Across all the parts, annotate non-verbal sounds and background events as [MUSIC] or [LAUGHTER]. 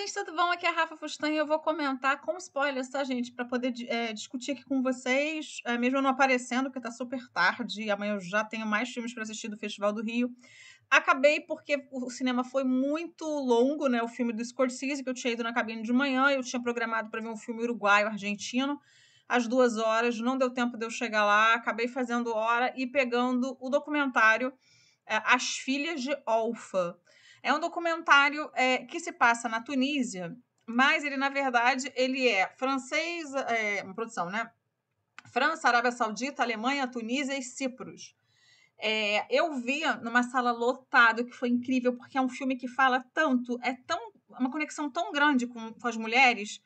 gente, tudo bom? Aqui é a Rafa Fustan e eu vou comentar com spoilers, tá, gente? Para poder é, discutir aqui com vocês, é, mesmo não aparecendo, porque tá super tarde e amanhã eu já tenho mais filmes para assistir do Festival do Rio. Acabei porque o cinema foi muito longo, né? O filme do Scorsese, que eu tinha ido na cabine de manhã, eu tinha programado para ver um filme uruguaio, argentino, às duas horas, não deu tempo de eu chegar lá, acabei fazendo hora e pegando o documentário é, As Filhas de Olfa é um documentário é, que se passa na Tunísia, mas ele, na verdade, ele é francês, é, uma produção, né? França, Arábia Saudita, Alemanha, Tunísia e Cipros. É, eu vi numa sala lotada, que foi incrível, porque é um filme que fala tanto, é tão uma conexão tão grande com, com as mulheres,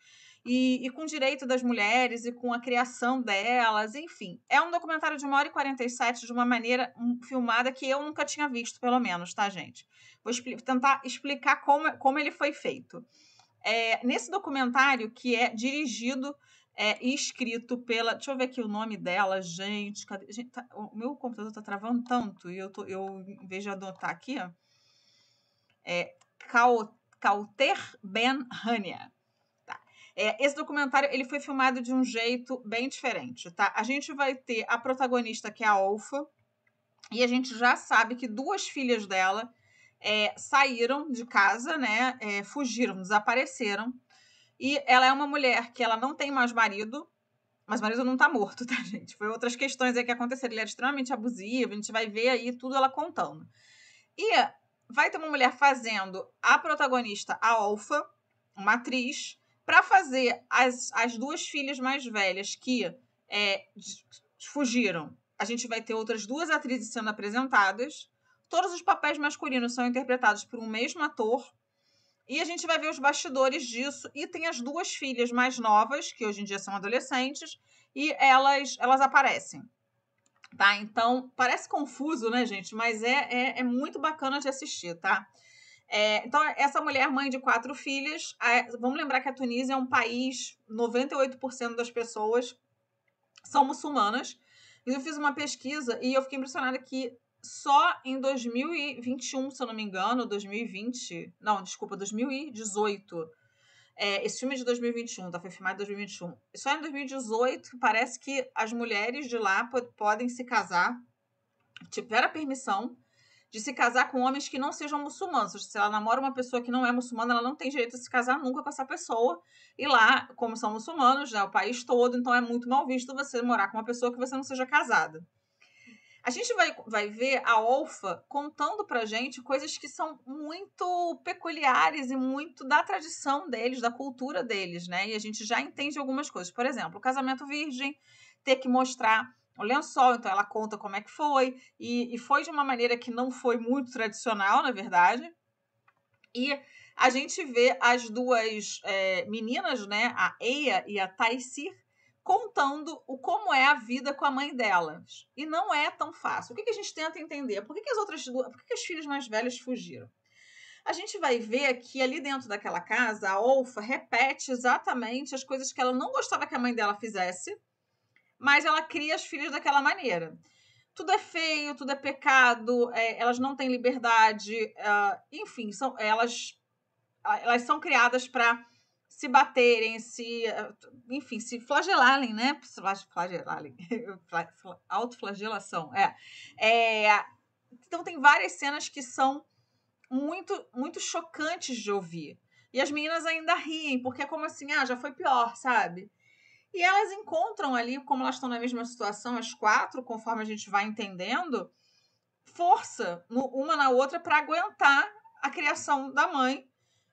e, e, com o direito das mulheres e com a criação delas, enfim. É um documentário de 1 hora e 47 de uma maneira hum, filmada que eu nunca tinha visto, pelo menos, tá, gente? Vou tentar explicar como, como ele foi feito. É, nesse documentário, que é dirigido é, e escrito pela. Deixa eu ver aqui o nome dela, gente. Cadê, gente tá, o meu computador tá travando tanto e eu, tô, eu vejo de adotar aqui, ó, é Kauter Ben Hania é, esse documentário ele foi filmado de um jeito bem diferente, tá? A gente vai ter a protagonista que é a Olfa e a gente já sabe que duas filhas dela é, saíram de casa, né? É, fugiram, desapareceram. E ela é uma mulher que ela não tem mais marido, mas o marido não tá morto, [LAUGHS] tá, gente? Foi outras questões aí que aconteceram. Ele era extremamente abusivo, a gente vai ver aí tudo ela contando. E vai ter uma mulher fazendo a protagonista, a Olfa, uma atriz, para fazer as, as duas filhas mais velhas que é, fugiram, a gente vai ter outras duas atrizes sendo apresentadas. Todos os papéis masculinos são interpretados por um mesmo ator. E a gente vai ver os bastidores disso. E tem as duas filhas mais novas, que hoje em dia são adolescentes, e elas, elas aparecem. Tá? Então, parece confuso, né, gente? Mas é, é, é muito bacana de assistir, tá? É, então, essa mulher, mãe de quatro filhas, vamos lembrar que a Tunísia é um país, 98% das pessoas são muçulmanas. E eu fiz uma pesquisa e eu fiquei impressionada que só em 2021, se eu não me engano, 2020, não, desculpa, 2018. É, esse filme é de 2021, tá? Foi filmado em 2021. Só em 2018 parece que as mulheres de lá podem se casar, tiveram a permissão de se casar com homens que não sejam muçulmanos. Se ela namora uma pessoa que não é muçulmana, ela não tem direito a se casar nunca com essa pessoa. E lá, como são muçulmanos, né, o país todo, então é muito mal visto você morar com uma pessoa que você não seja casada. A gente vai, vai ver a Olfa contando pra gente coisas que são muito peculiares e muito da tradição deles, da cultura deles, né? E a gente já entende algumas coisas. Por exemplo, o casamento virgem, ter que mostrar o lençol, então ela conta como é que foi, e, e foi de uma maneira que não foi muito tradicional, na verdade. E a gente vê as duas é, meninas, né, a Eia e a Taisir, contando o como é a vida com a mãe delas. E não é tão fácil. O que, que a gente tenta entender? Por que, que as outras duas, por que, que as filhas mais velhas fugiram? A gente vai ver que ali dentro daquela casa, a Olfa repete exatamente as coisas que ela não gostava que a mãe dela fizesse mas ela cria as filhas daquela maneira. Tudo é feio, tudo é pecado, é, elas não têm liberdade, uh, enfim, são, elas, ah, elas são criadas para se baterem, se, ah, enfim, se flagelarem, né? Flagelarem, [LAUGHS] autoflagelação, é. é. Então tem várias cenas que são muito, muito chocantes de ouvir. E as meninas ainda riem, porque é como assim, ah, já foi pior, sabe? E elas encontram ali, como elas estão na mesma situação, as quatro, conforme a gente vai entendendo, força uma na outra para aguentar a criação da mãe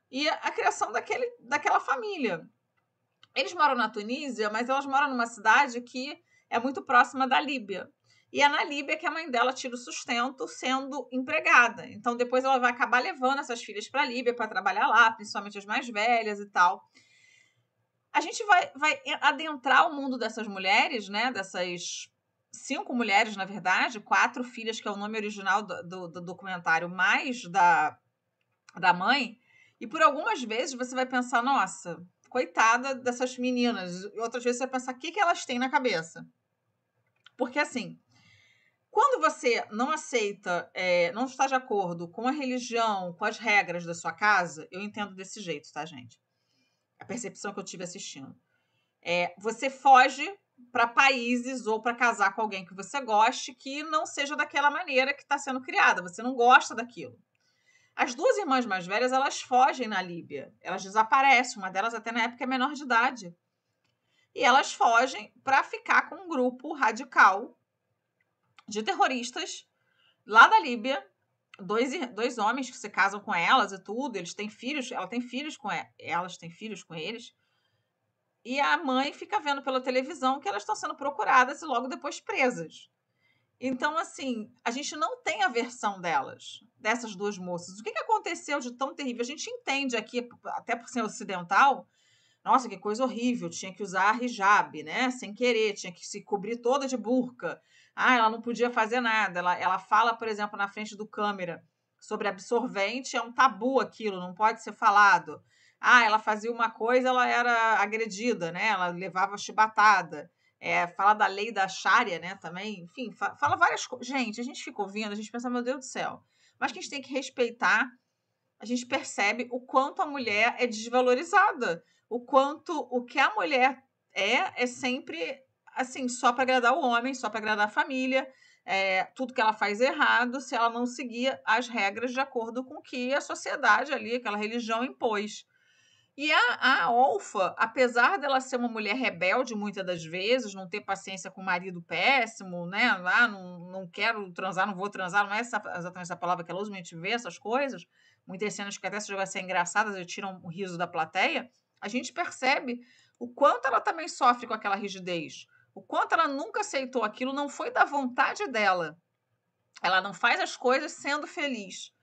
e a criação daquele, daquela família. Eles moram na Tunísia, mas elas moram numa cidade que é muito próxima da Líbia. E é na Líbia que a mãe dela tira o sustento sendo empregada. Então depois ela vai acabar levando essas filhas para a Líbia para trabalhar lá, principalmente as mais velhas e tal a gente vai, vai adentrar o mundo dessas mulheres, né? Dessas cinco mulheres, na verdade, quatro filhas, que é o nome original do, do, do documentário, mais da, da mãe. E por algumas vezes você vai pensar, nossa, coitada dessas meninas. E outras vezes você vai pensar, o que, que elas têm na cabeça? Porque assim, quando você não aceita, é, não está de acordo com a religião, com as regras da sua casa, eu entendo desse jeito, tá, gente? a percepção que eu tive assistindo. É, você foge para países ou para casar com alguém que você goste que não seja daquela maneira que está sendo criada. Você não gosta daquilo. As duas irmãs mais velhas elas fogem na Líbia, elas desaparecem. Uma delas até na época é menor de idade. E elas fogem para ficar com um grupo radical de terroristas lá da Líbia dois, dois homens que se casam com elas e tudo, eles têm filhos, ela tem filhos com elas têm filhos com eles. E a mãe fica vendo pela televisão que elas estão sendo procuradas e logo depois presas. Então, assim, a gente não tem a versão delas, dessas duas moças. O que, que aconteceu de tão terrível? A gente entende aqui, até por ser ocidental, nossa, que coisa horrível, tinha que usar hijab, né? Sem querer, tinha que se cobrir toda de burca, ah, ela não podia fazer nada. Ela, ela fala, por exemplo, na frente do câmera sobre absorvente, é um tabu aquilo, não pode ser falado. Ah, ela fazia uma coisa, ela era agredida, né? Ela levava chibatada. É, fala da lei da Sharia, né? Também, enfim, fala várias coisas. Gente, a gente fica ouvindo, a gente pensa, meu Deus do céu. Mas que a gente tem que respeitar, a gente percebe o quanto a mulher é desvalorizada, o quanto o que a mulher é é sempre assim, só para agradar o homem, só para agradar a família. É, tudo que ela faz errado se ela não seguia as regras de acordo com o que a sociedade ali, aquela religião impôs. E a, a Olfa, apesar dela ser uma mulher rebelde muitas das vezes, não ter paciência com o marido péssimo, né? Ah, não, não quero transar, não vou transar, não é essa, exatamente essa palavra que ela usa, mas a gente vê essas coisas. Muitas cenas que até se jogar ser engraçadas e tiram o riso da plateia. A gente percebe o quanto ela também sofre com aquela rigidez o quanto ela nunca aceitou aquilo não foi da vontade dela. Ela não faz as coisas sendo feliz.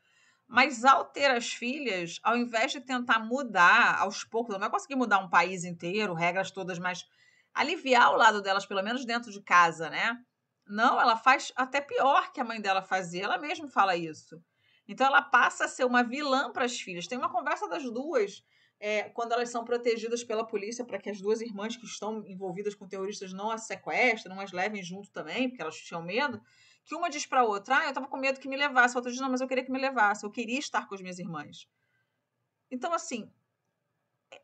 Mas ao ter as filhas, ao invés de tentar mudar aos poucos, ela não vai conseguir mudar um país inteiro, regras todas, mas aliviar o lado delas, pelo menos dentro de casa, né? Não, ela faz até pior que a mãe dela fazia. Ela mesma fala isso. Então ela passa a ser uma vilã para as filhas. Tem uma conversa das duas é, quando elas são protegidas pela polícia para que as duas irmãs que estão envolvidas com terroristas não as sequestrem, não as levem junto também, porque elas tinham medo, que uma diz para a outra, ah, eu estava com medo que me levasse, a outra diz, não, mas eu queria que me levasse, eu queria estar com as minhas irmãs. Então, assim, é,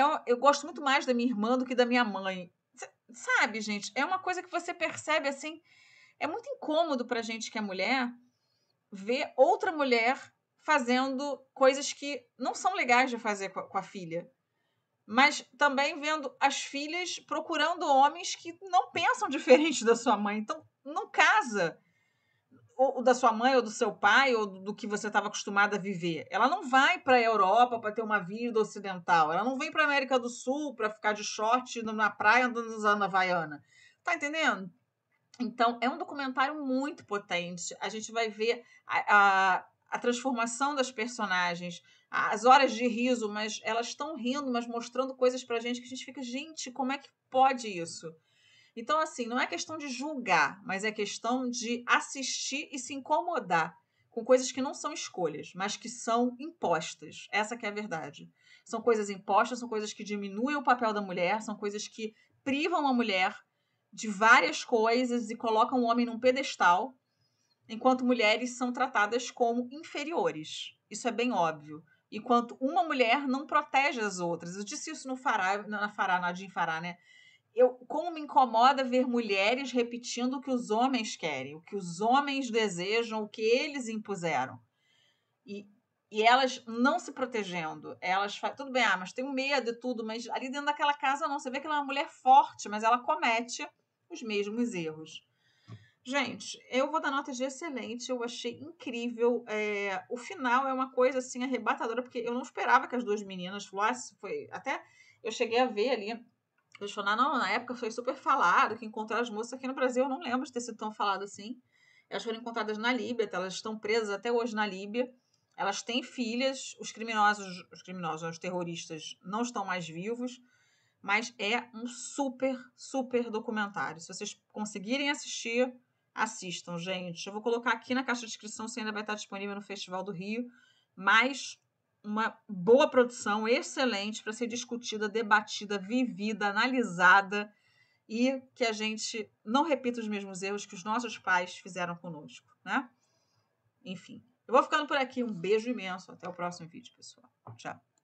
é eu gosto muito mais da minha irmã do que da minha mãe. Sabe, gente, é uma coisa que você percebe, assim, é muito incômodo para gente que é mulher ver outra mulher fazendo coisas que não são legais de fazer com a, com a filha. Mas também vendo as filhas procurando homens que não pensam [LAUGHS] diferente da sua mãe. Então, não casa ou da sua mãe ou do seu pai ou do que você estava acostumada a viver. Ela não vai para a Europa para ter uma vida ocidental. Ela não vem para a América do Sul para ficar de short na praia andando usando havaiana. Tá entendendo? Então, é um documentário muito potente. A gente vai ver a, a transformação das personagens, as horas de riso, mas elas estão rindo, mas mostrando coisas pra gente que a gente fica, gente, como é que pode isso? Então, assim, não é questão de julgar, mas é questão de assistir e se incomodar com coisas que não são escolhas, mas que são impostas. Essa que é a verdade. São coisas impostas, são coisas que diminuem o papel da mulher, são coisas que privam a mulher de várias coisas e colocam o homem num pedestal enquanto mulheres são tratadas como inferiores. Isso é bem óbvio. Enquanto uma mulher não protege as outras. Eu disse isso no Fará, na Fará, na Adin Fará, né? Eu, como me incomoda ver mulheres repetindo o que os homens querem, o que os homens desejam, o que eles impuseram. E, e elas não se protegendo. Elas tudo bem, ah, mas tem medo e tudo, mas ali dentro daquela casa não. Você vê que ela é uma mulher forte, mas ela comete os mesmos erros. Gente, eu vou dar nota de excelente, eu achei incrível. É, o final é uma coisa assim arrebatadora, porque eu não esperava que as duas meninas falassem. Foi até eu cheguei a ver ali. Eles falaram, ah, não, na época foi super falado que encontraram as moças aqui no Brasil, eu não lembro de ter sido tão falado assim. Elas foram encontradas na Líbia, tá, elas estão presas até hoje na Líbia. Elas têm filhas, os criminosos, os criminosos, os terroristas não estão mais vivos mas é um super, super documentário. Se vocês conseguirem assistir, assistam, gente. Eu vou colocar aqui na caixa de descrição se ainda vai estar disponível no Festival do Rio, mas uma boa produção, excelente para ser discutida, debatida, vivida, analisada e que a gente não repita os mesmos erros que os nossos pais fizeram conosco, né? Enfim, eu vou ficando por aqui. Um beijo imenso. Até o próximo vídeo, pessoal. Tchau.